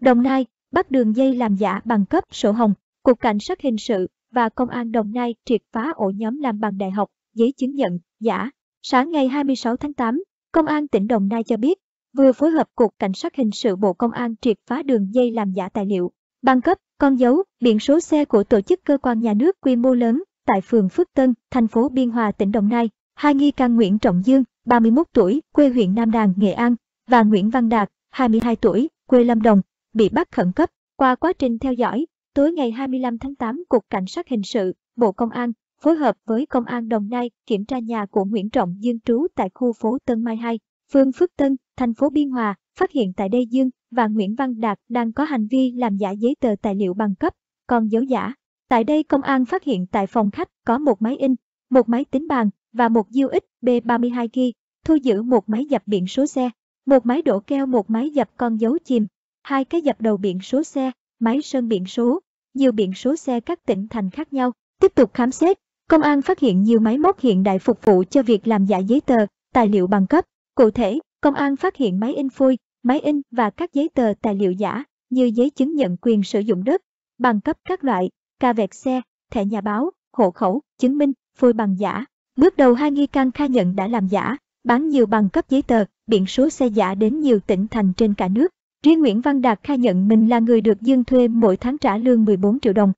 Đồng Nai, bắt đường dây làm giả bằng cấp sổ hồng, Cục Cảnh sát Hình sự và Công an Đồng Nai triệt phá ổ nhóm làm bằng đại học, giấy chứng nhận, giả. Sáng ngày 26 tháng 8, Công an tỉnh Đồng Nai cho biết, vừa phối hợp Cục Cảnh sát Hình sự Bộ Công an triệt phá đường dây làm giả tài liệu, bằng cấp, con dấu, biển số xe của tổ chức cơ quan nhà nước quy mô lớn tại phường Phước Tân, thành phố Biên Hòa, tỉnh Đồng Nai. Hai nghi can Nguyễn Trọng Dương, 31 tuổi, quê huyện Nam Đàn, Nghệ An, và Nguyễn Văn Đạt, 22 tuổi, quê Lâm Đồng, bị bắt khẩn cấp. Qua quá trình theo dõi, tối ngày 25 tháng 8, Cục Cảnh sát Hình sự, Bộ Công an phối hợp với Công an Đồng Nai kiểm tra nhà của Nguyễn Trọng Dương trú tại khu phố Tân Mai 2, phường Phước Tân, thành phố Biên Hòa, phát hiện tại đây Dương và Nguyễn Văn Đạt đang có hành vi làm giả giấy tờ tài liệu bằng cấp, còn dấu giả. Tại đây công an phát hiện tại phòng khách có một máy in, một máy tính bàn và một USB 32 ghi, thu giữ một máy dập biển số xe, một máy đổ keo, một máy dập con dấu chìm, hai cái dập đầu biển số xe, máy sơn biển số, nhiều biển số xe các tỉnh thành khác nhau. Tiếp tục khám xét, công an phát hiện nhiều máy móc hiện đại phục vụ cho việc làm giả giấy tờ, tài liệu bằng cấp. Cụ thể, công an phát hiện máy in phôi, máy in và các giấy tờ tài liệu giả như giấy chứng nhận quyền sử dụng đất, bằng cấp các loại, ca vẹt xe, thẻ nhà báo, hộ khẩu, chứng minh, phôi bằng giả. Bước đầu hai nghi can khai nhận đã làm giả, bán nhiều bằng cấp giấy tờ, biển số xe giả đến nhiều tỉnh thành trên cả nước. Riêng Nguyễn Văn Đạt khai nhận mình là người được Dương thuê mỗi tháng trả lương 14 triệu đồng,